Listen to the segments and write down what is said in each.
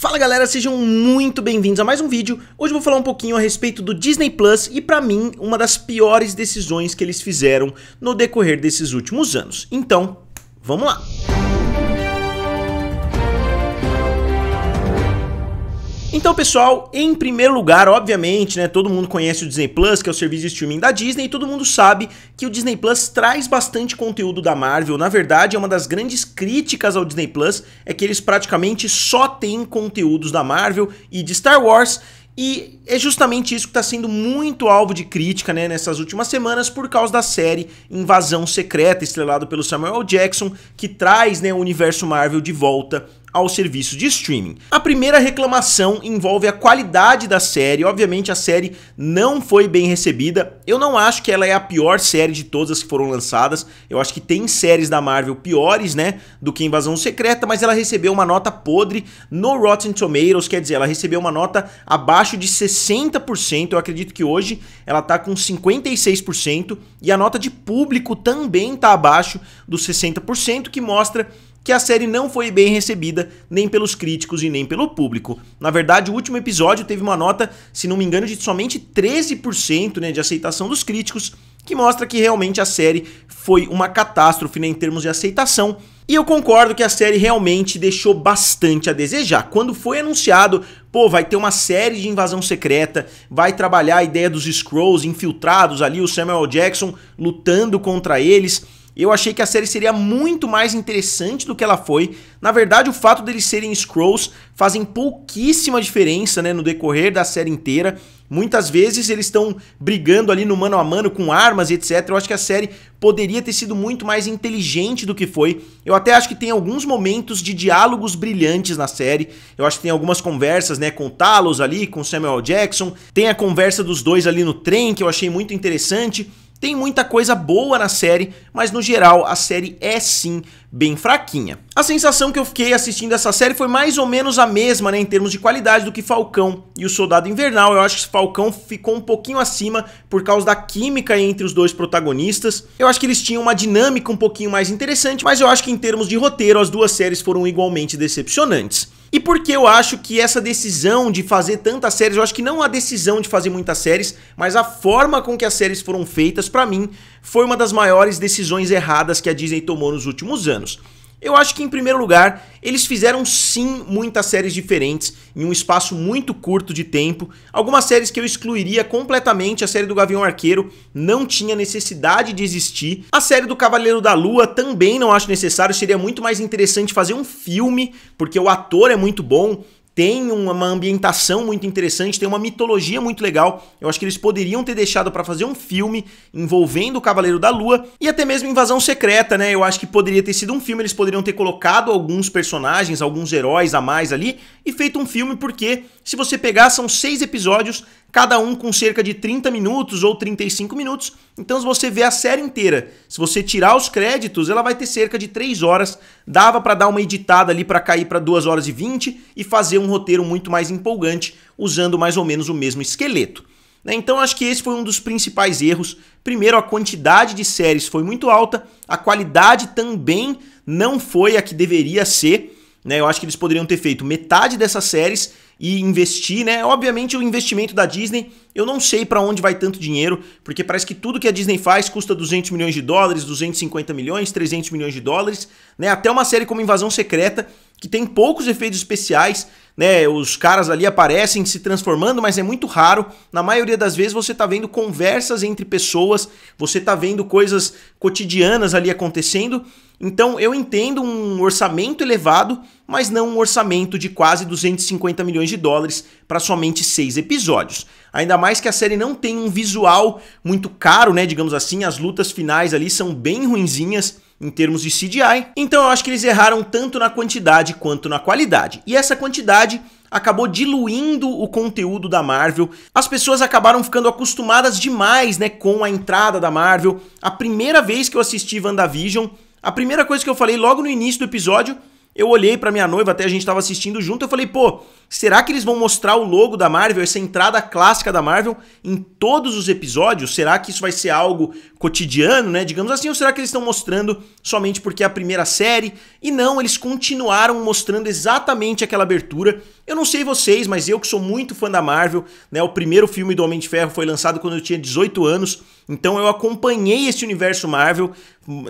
Fala galera, sejam muito bem-vindos a mais um vídeo. Hoje eu vou falar um pouquinho a respeito do Disney Plus e para mim uma das piores decisões que eles fizeram no decorrer desses últimos anos. Então, vamos lá. Música Então, pessoal, em primeiro lugar, obviamente, né, todo mundo conhece o Disney Plus, que é o serviço de streaming da Disney, e todo mundo sabe que o Disney Plus traz bastante conteúdo da Marvel. Na verdade, é uma das grandes críticas ao Disney Plus é que eles praticamente só têm conteúdos da Marvel e de Star Wars. E é justamente isso que está sendo muito alvo de crítica né, nessas últimas semanas por causa da série Invasão Secreta, estrelada pelo Samuel Jackson, que traz né, o universo Marvel de volta aos serviços de streaming. A primeira reclamação envolve a qualidade da série. Obviamente a série não foi bem recebida. Eu não acho que ela é a pior série de todas as que foram lançadas. Eu acho que tem séries da Marvel piores, né, do que Invasão Secreta, mas ela recebeu uma nota podre no Rotten Tomatoes, quer dizer, ela recebeu uma nota abaixo de 60%. Eu acredito que hoje ela tá com 56% e a nota de público também tá abaixo dos 60%, que mostra que a série não foi bem recebida nem pelos críticos e nem pelo público. Na verdade, o último episódio teve uma nota, se não me engano, de somente 13% né, de aceitação dos críticos, que mostra que realmente a série foi uma catástrofe né, em termos de aceitação. E eu concordo que a série realmente deixou bastante a desejar. Quando foi anunciado, pô, vai ter uma série de invasão secreta, vai trabalhar a ideia dos Scrolls infiltrados ali, o Samuel Jackson lutando contra eles eu achei que a série seria muito mais interessante do que ela foi. Na verdade, o fato deles serem Scrolls fazem pouquíssima diferença né, no decorrer da série inteira. Muitas vezes eles estão brigando ali no mano a mano com armas e etc. Eu acho que a série poderia ter sido muito mais inteligente do que foi. Eu até acho que tem alguns momentos de diálogos brilhantes na série. Eu acho que tem algumas conversas, né, com Talos ali, com Samuel Jackson. Tem a conversa dos dois ali no trem que eu achei muito interessante. Tem muita coisa boa na série, mas no geral a série é sim bem fraquinha. A sensação que eu fiquei assistindo essa série foi mais ou menos a mesma, né, em termos de qualidade do que Falcão e o Soldado Invernal. Eu acho que Falcão ficou um pouquinho acima por causa da química entre os dois protagonistas. Eu acho que eles tinham uma dinâmica um pouquinho mais interessante, mas eu acho que em termos de roteiro as duas séries foram igualmente decepcionantes. E porque eu acho que essa decisão de fazer tantas séries, eu acho que não a decisão de fazer muitas séries, mas a forma com que as séries foram feitas, para mim, foi uma das maiores decisões erradas que a Disney tomou nos últimos anos. Eu acho que, em primeiro lugar, eles fizeram sim muitas séries diferentes em um espaço muito curto de tempo. Algumas séries que eu excluiria completamente, a série do Gavião Arqueiro não tinha necessidade de existir. A série do Cavaleiro da Lua também não acho necessário, seria muito mais interessante fazer um filme, porque o ator é muito bom, tem uma ambientação muito interessante, tem uma mitologia muito legal. Eu acho que eles poderiam ter deixado para fazer um filme envolvendo o Cavaleiro da Lua e até mesmo Invasão Secreta, né? Eu acho que poderia ter sido um filme, eles poderiam ter colocado alguns personagens, alguns heróis a mais ali e feito um filme porque se você pegar, são seis episódios, cada um com cerca de 30 minutos ou 35 minutos. Então, se você vê a série inteira, se você tirar os créditos, ela vai ter cerca de 3 horas. Dava para dar uma editada ali para cair para 2 horas e 20 e fazer um roteiro muito mais empolgante, usando mais ou menos o mesmo esqueleto. Né? Então acho que esse foi um dos principais erros. Primeiro, a quantidade de séries foi muito alta, a qualidade também não foi a que deveria ser. Né? Eu acho que eles poderiam ter feito metade dessas séries e investir, né? Obviamente o investimento da Disney, eu não sei para onde vai tanto dinheiro, porque parece que tudo que a Disney faz custa 200 milhões de dólares, 250 milhões, 300 milhões de dólares, né? Até uma série como Invasão Secreta que tem poucos efeitos especiais, né? Os caras ali aparecem se transformando, mas é muito raro. Na maioria das vezes você tá vendo conversas entre pessoas, você tá vendo coisas cotidianas ali acontecendo. Então eu entendo um orçamento elevado, mas não um orçamento de quase 250 milhões de dólares para somente seis episódios. Ainda mais que a série não tem um visual muito caro, né? Digamos assim, as lutas finais ali são bem ruinzinhas em termos de CGI. Então eu acho que eles erraram tanto na quantidade quanto na qualidade. E essa quantidade acabou diluindo o conteúdo da Marvel. As pessoas acabaram ficando acostumadas demais, né, com a entrada da Marvel. A primeira vez que eu assisti WandaVision, a primeira coisa que eu falei logo no início do episódio eu olhei para minha noiva, até a gente estava assistindo junto, eu falei, pô, será que eles vão mostrar o logo da Marvel, essa entrada clássica da Marvel em todos os episódios? Será que isso vai ser algo cotidiano, né? Digamos assim, ou será que eles estão mostrando somente porque é a primeira série? E não, eles continuaram mostrando exatamente aquela abertura. Eu não sei vocês, mas eu que sou muito fã da Marvel, né? O primeiro filme do Homem de Ferro foi lançado quando eu tinha 18 anos, então eu acompanhei esse universo Marvel,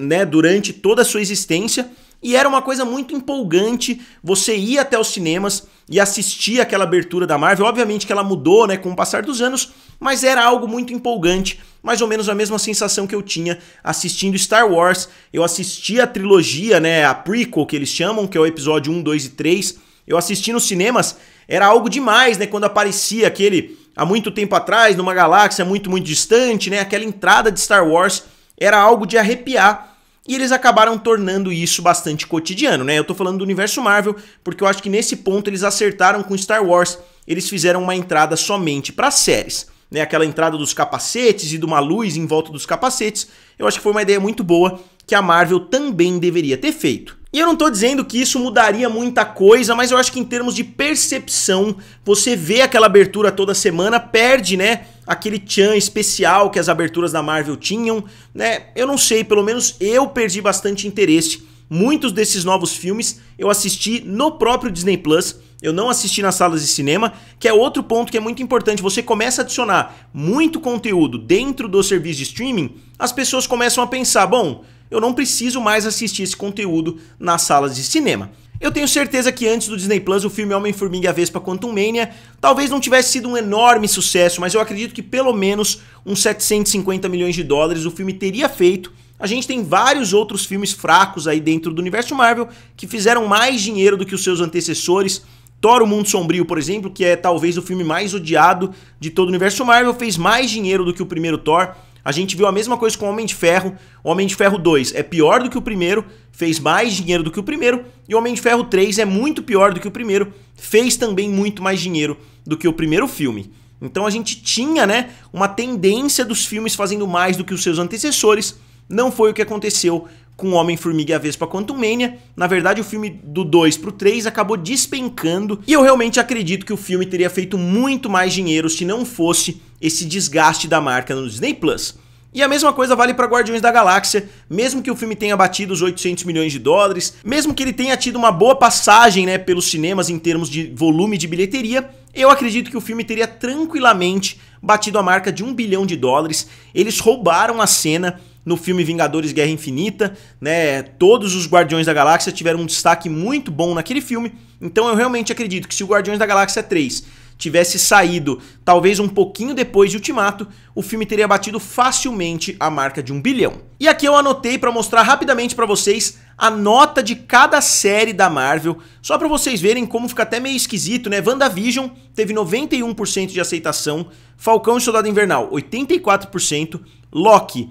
né, durante toda a sua existência. E era uma coisa muito empolgante você ir até os cinemas e assistir aquela abertura da Marvel. Obviamente que ela mudou, né, com o passar dos anos, mas era algo muito empolgante, mais ou menos a mesma sensação que eu tinha assistindo Star Wars. Eu assisti a trilogia, né, a prequel que eles chamam, que é o episódio 1, 2 e 3. Eu assisti nos cinemas, era algo demais, né, quando aparecia aquele há muito tempo atrás numa galáxia muito, muito distante, né, aquela entrada de Star Wars era algo de arrepiar e eles acabaram tornando isso bastante cotidiano, né? Eu tô falando do universo Marvel, porque eu acho que nesse ponto eles acertaram com Star Wars. Eles fizeram uma entrada somente para séries, né? Aquela entrada dos capacetes e de uma luz em volta dos capacetes. Eu acho que foi uma ideia muito boa que a Marvel também deveria ter feito. E eu não estou dizendo que isso mudaria muita coisa, mas eu acho que em termos de percepção, você vê aquela abertura toda semana, perde, né? aquele tchan especial que as aberturas da Marvel tinham, né? Eu não sei, pelo menos eu perdi bastante interesse. Muitos desses novos filmes eu assisti no próprio Disney Plus, eu não assisti nas salas de cinema, que é outro ponto que é muito importante. Você começa a adicionar muito conteúdo dentro do serviço de streaming, as pessoas começam a pensar, bom, eu não preciso mais assistir esse conteúdo nas salas de cinema. Eu tenho certeza que antes do Disney Plus o filme Homem-Formiga e a Vespa Quantum Mania talvez não tivesse sido um enorme sucesso, mas eu acredito que pelo menos uns 750 milhões de dólares o filme teria feito a gente tem vários outros filmes fracos aí dentro do universo Marvel que fizeram mais dinheiro do que os seus antecessores. Thor, o Mundo Sombrio, por exemplo, que é talvez o filme mais odiado de todo o universo Marvel, fez mais dinheiro do que o primeiro Thor. A gente viu a mesma coisa com Homem de Ferro. Homem de Ferro 2 é pior do que o primeiro, fez mais dinheiro do que o primeiro. E Homem de Ferro 3 é muito pior do que o primeiro, fez também muito mais dinheiro do que o primeiro filme. Então a gente tinha, né, uma tendência dos filmes fazendo mais do que os seus antecessores. Não foi o que aconteceu com Homem-Formiga e a Vespa Quantumania. Na verdade, o filme do 2 pro 3 acabou despencando e eu realmente acredito que o filme teria feito muito mais dinheiro se não fosse esse desgaste da marca no Disney Plus. E a mesma coisa vale para Guardiões da Galáxia, mesmo que o filme tenha batido os 800 milhões de dólares, mesmo que ele tenha tido uma boa passagem, né, pelos cinemas em termos de volume de bilheteria, eu acredito que o filme teria tranquilamente batido a marca de um bilhão de dólares. Eles roubaram a cena no filme Vingadores Guerra Infinita, né? Todos os Guardiões da Galáxia tiveram um destaque muito bom naquele filme. Então eu realmente acredito que se o Guardiões da Galáxia 3 tivesse saído talvez um pouquinho depois de Ultimato, o filme teria batido facilmente a marca de um bilhão. E aqui eu anotei para mostrar rapidamente para vocês a nota de cada série da Marvel, só para vocês verem como fica até meio esquisito, né? WandaVision teve 91% de aceitação, Falcão e Soldado Invernal 84%, Loki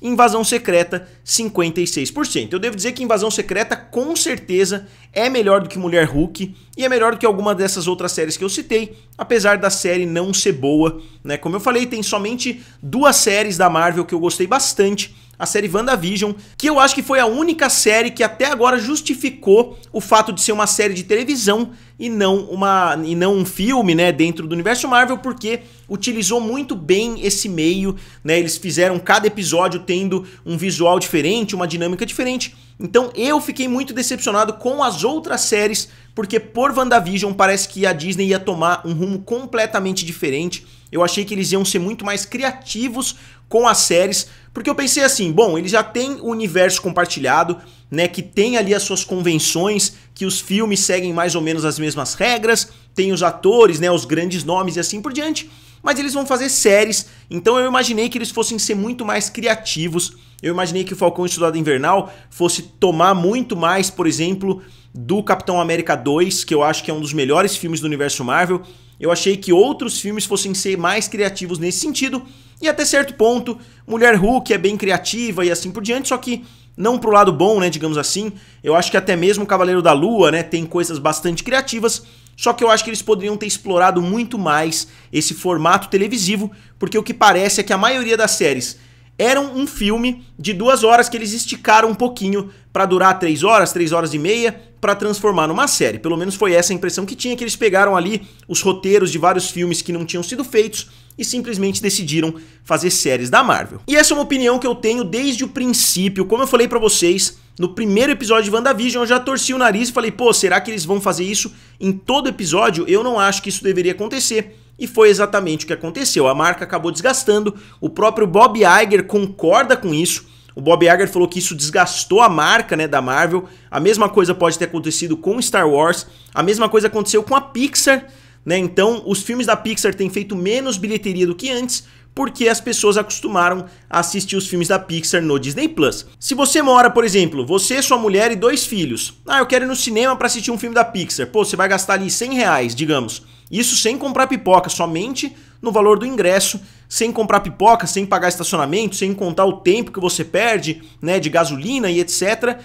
Invasão Secreta, 56%. Eu devo dizer que Invasão Secreta, com certeza, é melhor do que Mulher Hulk e é melhor do que alguma dessas outras séries que eu citei, apesar da série não ser boa. Né? Como eu falei, tem somente duas séries da Marvel que eu gostei bastante a série WandaVision, que eu acho que foi a única série que até agora justificou o fato de ser uma série de televisão e não uma e não um filme, né, dentro do universo Marvel, porque utilizou muito bem esse meio, né? Eles fizeram cada episódio tendo um visual diferente, uma dinâmica diferente. Então eu fiquei muito decepcionado com as outras séries, porque por WandaVision parece que a Disney ia tomar um rumo completamente diferente. Eu achei que eles iam ser muito mais criativos com as séries, porque eu pensei assim, bom, ele já tem o universo compartilhado, né, que tem ali as suas convenções, que os filmes seguem mais ou menos as mesmas regras, tem os atores, né, os grandes nomes e assim por diante, mas eles vão fazer séries, então eu imaginei que eles fossem ser muito mais criativos. Eu imaginei que o Falcão Estudado Invernal fosse tomar muito mais, por exemplo, do Capitão América 2, que eu acho que é um dos melhores filmes do universo Marvel, eu achei que outros filmes fossem ser mais criativos nesse sentido, e até certo ponto, Mulher Hulk é bem criativa e assim por diante, só que não pro lado bom, né, digamos assim. Eu acho que até mesmo Cavaleiro da Lua, né, tem coisas bastante criativas, só que eu acho que eles poderiam ter explorado muito mais esse formato televisivo, porque o que parece é que a maioria das séries eram um filme de duas horas que eles esticaram um pouquinho para durar três horas, três horas e meia, para transformar numa série. Pelo menos foi essa a impressão que tinha, que eles pegaram ali os roteiros de vários filmes que não tinham sido feitos e simplesmente decidiram fazer séries da Marvel. E essa é uma opinião que eu tenho desde o princípio. Como eu falei para vocês, no primeiro episódio de WandaVision eu já torci o nariz e falei, pô, será que eles vão fazer isso em todo episódio? Eu não acho que isso deveria acontecer. E foi exatamente o que aconteceu. A marca acabou desgastando, o próprio Bob Iger concorda com isso o Bob Iger falou que isso desgastou a marca né, da Marvel. A mesma coisa pode ter acontecido com Star Wars. A mesma coisa aconteceu com a Pixar. Né? Então, os filmes da Pixar têm feito menos bilheteria do que antes, porque as pessoas acostumaram a assistir os filmes da Pixar no Disney Plus. Se você mora, por exemplo, você, sua mulher e dois filhos, ah, eu quero ir no cinema para assistir um filme da Pixar, pô, você vai gastar ali 100 reais, digamos, isso sem comprar pipoca, somente no valor do ingresso sem comprar pipoca, sem pagar estacionamento, sem contar o tempo que você perde, né, de gasolina e etc.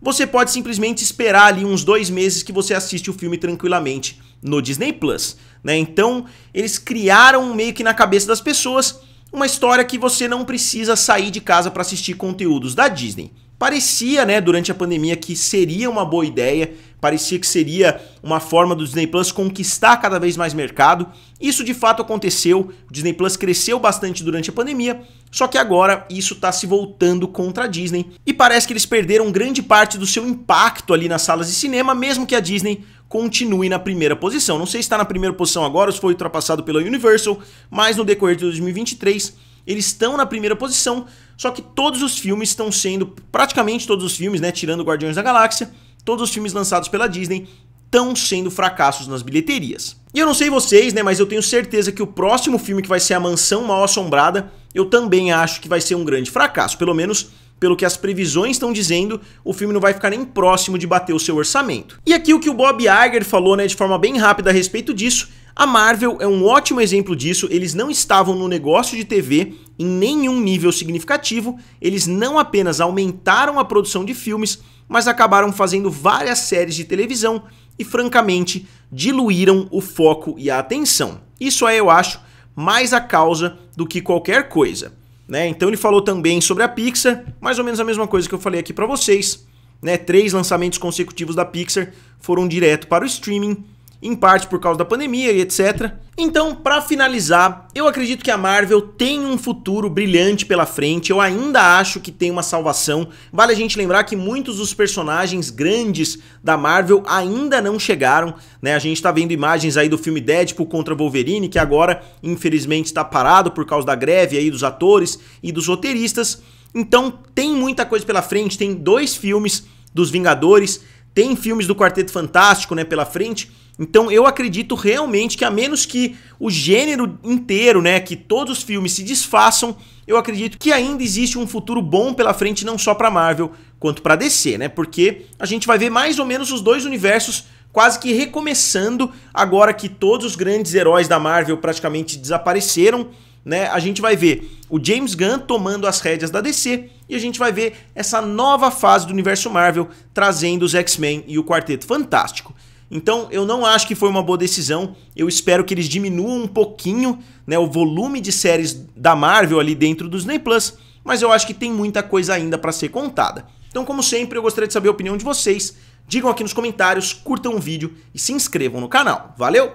Você pode simplesmente esperar ali uns dois meses que você assiste o filme tranquilamente no Disney Plus, né? Então eles criaram meio que na cabeça das pessoas uma história que você não precisa sair de casa para assistir conteúdos da Disney parecia, né, durante a pandemia que seria uma boa ideia, parecia que seria uma forma do Disney Plus conquistar cada vez mais mercado. Isso de fato aconteceu, o Disney Plus cresceu bastante durante a pandemia, só que agora isso está se voltando contra a Disney e parece que eles perderam grande parte do seu impacto ali nas salas de cinema, mesmo que a Disney continue na primeira posição. Não sei se está na primeira posição agora ou se foi ultrapassado pela Universal, mas no decorrer de 2023 eles estão na primeira posição, só que todos os filmes estão sendo, praticamente todos os filmes, né, tirando Guardiões da Galáxia, todos os filmes lançados pela Disney estão sendo fracassos nas bilheterias. E eu não sei vocês, né, mas eu tenho certeza que o próximo filme que vai ser A Mansão Mal Assombrada, eu também acho que vai ser um grande fracasso, pelo menos pelo que as previsões estão dizendo, o filme não vai ficar nem próximo de bater o seu orçamento. E aqui o que o Bob Iger falou, né, de forma bem rápida a respeito disso, a Marvel é um ótimo exemplo disso, eles não estavam no negócio de TV em nenhum nível significativo, eles não apenas aumentaram a produção de filmes, mas acabaram fazendo várias séries de televisão e, francamente, diluíram o foco e a atenção. Isso é, eu acho, mais a causa do que qualquer coisa. Né? Então ele falou também sobre a Pixar, mais ou menos a mesma coisa que eu falei aqui para vocês. Né? Três lançamentos consecutivos da Pixar foram direto para o streaming em parte por causa da pandemia e etc. Então, para finalizar, eu acredito que a Marvel tem um futuro brilhante pela frente. Eu ainda acho que tem uma salvação. Vale a gente lembrar que muitos dos personagens grandes da Marvel ainda não chegaram, né? A gente tá vendo imagens aí do filme Deadpool contra Wolverine, que agora, infelizmente, está parado por causa da greve aí dos atores e dos roteiristas. Então, tem muita coisa pela frente, tem dois filmes dos Vingadores tem filmes do Quarteto Fantástico, né, pela frente. Então eu acredito realmente que a menos que o gênero inteiro, né, que todos os filmes se desfaçam, eu acredito que ainda existe um futuro bom pela frente não só para Marvel quanto para DC, né? Porque a gente vai ver mais ou menos os dois universos quase que recomeçando agora que todos os grandes heróis da Marvel praticamente desapareceram, né? A gente vai ver o James Gunn tomando as rédeas da DC e a gente vai ver essa nova fase do universo Marvel trazendo os X-Men e o Quarteto Fantástico. Então, eu não acho que foi uma boa decisão. Eu espero que eles diminuam um pouquinho né, o volume de séries da Marvel ali dentro do Disney Plus, mas eu acho que tem muita coisa ainda para ser contada. Então, como sempre, eu gostaria de saber a opinião de vocês. Digam aqui nos comentários, curtam o vídeo e se inscrevam no canal. Valeu?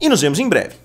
E nos vemos em breve.